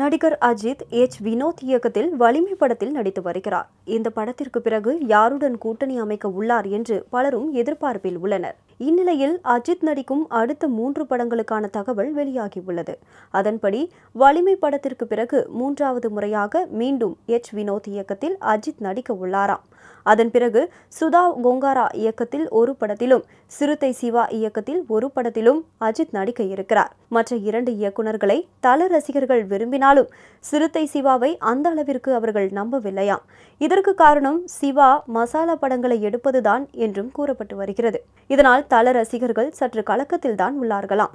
நடிகர் அஜித் எச் வினோத் இயக்கத்தில் வலிமை படத்தில் நடித்து வருகிறார் இந்த படத்திற்கு பிறகு யாருடன் கூட்டணி அமைக்க உள்ளார் என்று பலரும் எதிர்பார்ப்பில் உள்ளனர் இந்நிலையில் அஜித் நடிக்கும் அடுத்த மூன்று படங்களுக்கான தகவல் வெளியாகியுள்ளது அதன்படி வலிமை படத்திற்கு பிறகு மூன்றாவது முறையாக மீண்டும் எச் வினோத் இயக்கத்தில் அஜித் நடிக்க உள்ளாராம் அதன் பிறகு சுதா கோங்காரா இயக்கத்தில் ஒரு படத்திலும் சிறுத்தை சிவா இயக்கத்தில் ஒரு படத்திலும் அஜித் நடிக்க இருக்கிறார் மற்ற இரண்டு இயக்குநர்களை தல ரசிகர்கள் விரும்பினாலும் சிறுத்தை சிவாவை அந்த அளவிற்கு அவர்கள் நம்பவில்லையாம் இதற்கு காரணம் சிவா மசாலா படங்களை எடுப்பதுதான் என்றும் கூறப்பட்டு வருகிறது இதனால் தல ரசிகர்கள் சற்று கலக்கத்தில் தான் உள்ளார்களாம்